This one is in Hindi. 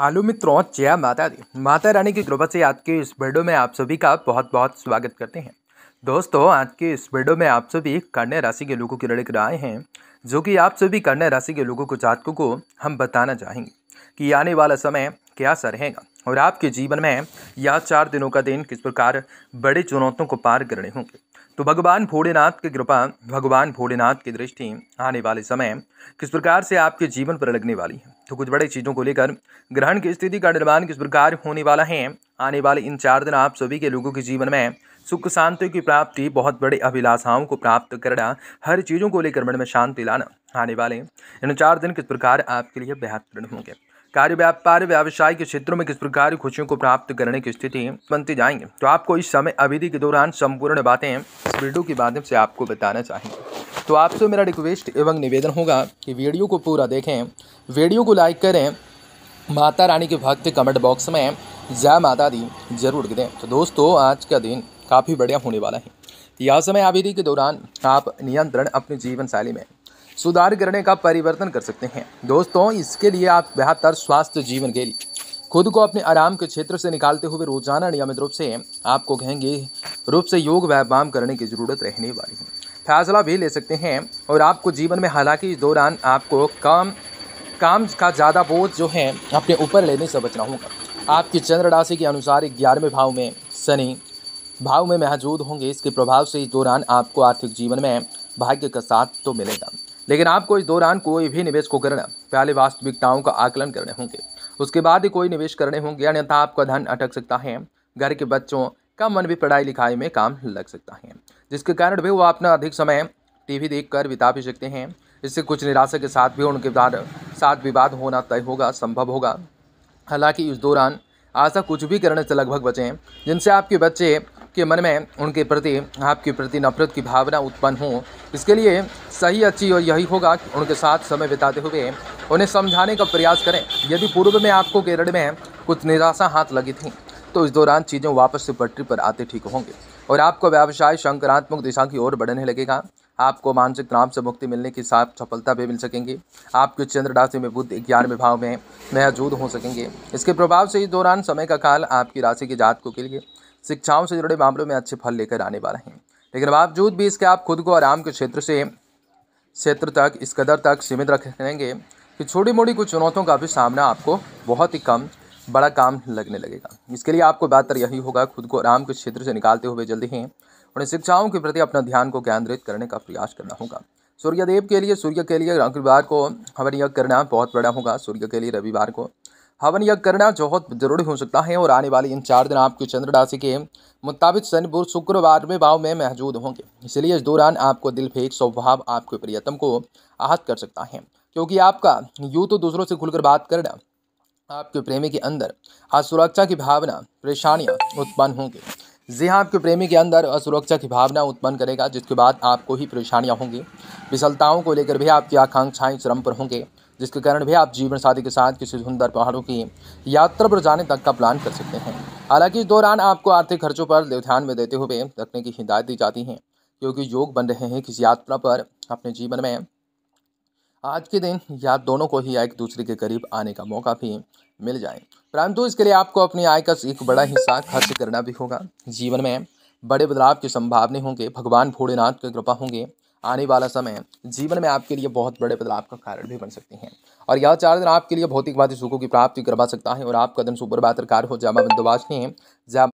हेलो मित्रों जया माता दी माता रानी की कृपा से आज के इस वीडियो में आप सभी का बहुत बहुत स्वागत करते हैं दोस्तों आज के इस वीडियो में आप सभी कन्या राशि के लोगों की लड़क राय हैं जो कि आप सभी कन्या राशि के लोगों को जातकों को हम बताना चाहेंगे कि आने वाला समय क्या सा रहेगा और आपके जीवन में यह चार दिनों का दिन किस प्रकार बड़ी चुनौतियों को पार करने होंगे तो भगवान भोलेनाथ की कृपा भगवान भोलेनाथ की दृष्टि आने वाले समय किस प्रकार से आपके जीवन पर लगने वाली है तो कुछ बड़ी चीज़ों को लेकर ग्रहण की स्थिति का निर्माण किस प्रकार होने वाला है आने वाले इन चार दिन आप सभी के लोगों के जीवन में सुख शांति की प्राप्ति बहुत बड़े अभिलाषाओं को प्राप्त करना हर चीज़ों को लेकर मन में शांति लाना आने वाले इन चार दिन किस प्रकार आपके लिए बेहतरीन होंगे कार्य व्यापार व्यवसाय के क्षेत्रों में किस प्रकार खुशियों को प्राप्त करने की स्थिति बनती जाएंगे तो आपको इस समय अवधि के दौरान संपूर्ण बातें वीडियो के माध्यम से आपको बताना चाहेंगे तो आपसे मेरा रिक्वेस्ट एवं निवेदन होगा कि वीडियो को पूरा देखें वीडियो को लाइक करें माता रानी के भक्त कमेंट बॉक्स में जय माता दी जरूर दें तो दोस्तों आज का दिन काफ़ी बढ़िया होने वाला है यह समय अवधि के दौरान आप नियंत्रण अपनी जीवन शैली में सुधार करने का परिवर्तन कर सकते हैं दोस्तों इसके लिए आप बेहतर स्वास्थ्य जीवन के लिए खुद को अपने आराम के क्षेत्र से निकालते हुए रोजाना नियमित रूप से आपको कहेंगे रूप से योग व्यायाम करने की जरूरत रहने वाली है फैसला भी ले सकते हैं और आपको जीवन में हालांकि इस दौरान आपको काम काम का ज़्यादा बोझ जो है अपने ऊपर लेने से बचना होगा आपकी चंद्र राशि के अनुसार ग्यारहवें भाव में शनि भाव में महजूद होंगे इसके प्रभाव से इस दौरान आपको आर्थिक जीवन में भाग्य का साथ तो मिलेगा लेकिन आपको इस दौरान कोई भी निवेश को करना पहले वास्तविकताओं का आकलन करने होंगे उसके बाद ही कोई निवेश करने होंगे अन्यथा आपका धन अटक सकता है घर के बच्चों का मन भी पढ़ाई लिखाई में काम लग सकता है जिसके कारण भी वो अपना अधिक समय टीवी देखकर बिता भी सकते हैं इससे कुछ निराशा के साथ भी उनके साथ विवाद होना तय होगा संभव होगा हालांकि इस दौरान आशा कुछ भी करने से लगभग बचें जिनसे आपके बच्चे के मन में उनके प्रति आपके प्रति नफरत की भावना उत्पन्न हो इसके लिए सही अच्छी और यही होगा कि उनके साथ समय बिताते हुए उन्हें समझाने का प्रयास करें यदि पूर्व में आपको केरल में कुछ निराशा हाथ लगी थी तो इस दौरान चीज़ें वापस से पटरी पर आते ठीक होंगे और आपका व्यवसाय संक्रांतमक दिशा की ओर बढ़ने लगेगा आपको मानसिक तनाव से मुक्ति मिलने के साथ सफलता भी मिल सकेंगी आपके चंद्र राशि में बुद्ध ग्यारहवें भाव में महजूद हो सकेंगे इसके प्रभाव से इस दौरान समय का काल आपकी राशि के जातकों के लिए शिक्षाओं से जुड़े मामलों में अच्छे फल लेकर आने वाले हैं लेकिन बावजूद भी इसके आप खुद को आराम के क्षेत्र से क्षेत्र तक इस कदर तक सीमित रखेंगे कि छोटी मोटी कुछ चुनौतियों का भी सामना आपको बहुत ही कम बड़ा काम लगने लगेगा इसके लिए आपको बेहतर यही होगा खुद को आराम के क्षेत्र से निकालते हुए जल्दी ही उन्हें शिक्षाओं के प्रति अपना ध्यान को केंद्रित करने का प्रयास करना होगा सूर्यदेव के लिए सूर्य के लिए रविवार को हवन यज्ञ करना बहुत बड़ा होगा सूर्य के लिए रविवार को हवन यज्ञ करना बहुत जरूरी हो सकता है और आने वाले इन चार दिन आपके चंद्र राशि के मुताबिक शनि बुध शुक्रवार में भाव में महजूद होंगे इसलिए इस दौरान आपको दिल फेक स्वभाव आपके प्रियतम को आहत कर सकता है क्योंकि आपका यूँ तो दूसरों से खुलकर बात करना आपके प्रेमी के अंदर असुरक्षा की भावना परेशानियाँ उत्पन्न होंगी जी हाँ आपके प्रेमी के अंदर असुरक्षा की भावना उत्पन्न करेगा जिसके बाद आपको ही परेशानियाँ होंगी विशलताओं को लेकर भी आपकी आकांक्षाएँ चरम पर होंगे जिसके कारण भी आप जीवन साथी के साथ किसी सुंदर पहाड़ों की यात्रा पर जाने तक का प्लान कर सकते हैं हालांकि इस दौरान आपको आर्थिक खर्चों पर ध्यान में देते हुए रखने की हिदायत दी जाती है क्योंकि योग बन रहे हैं किसी यात्रा पर अपने जीवन में आज के दिन या दोनों को ही एक दूसरे के करीब आने का मौका भी मिल जाए परंतु इसके लिए आपको अपनी आय का एक बड़ा हिस्सा खर्च करना भी होगा जीवन में बड़े बदलाव की संभावना होंगे भगवान भोलेनाथ की कृपा होंगे आने वाला समय जीवन में आपके लिए बहुत बड़े बदलाव का कारण भी बन सकते हैं और यह चार दिन आपके लिए भौतिकवादी सुखों की प्राप्ति करवा सकता है और आपका दिन सुपरबातर कार्य हो जामा बंदोबाज ने जा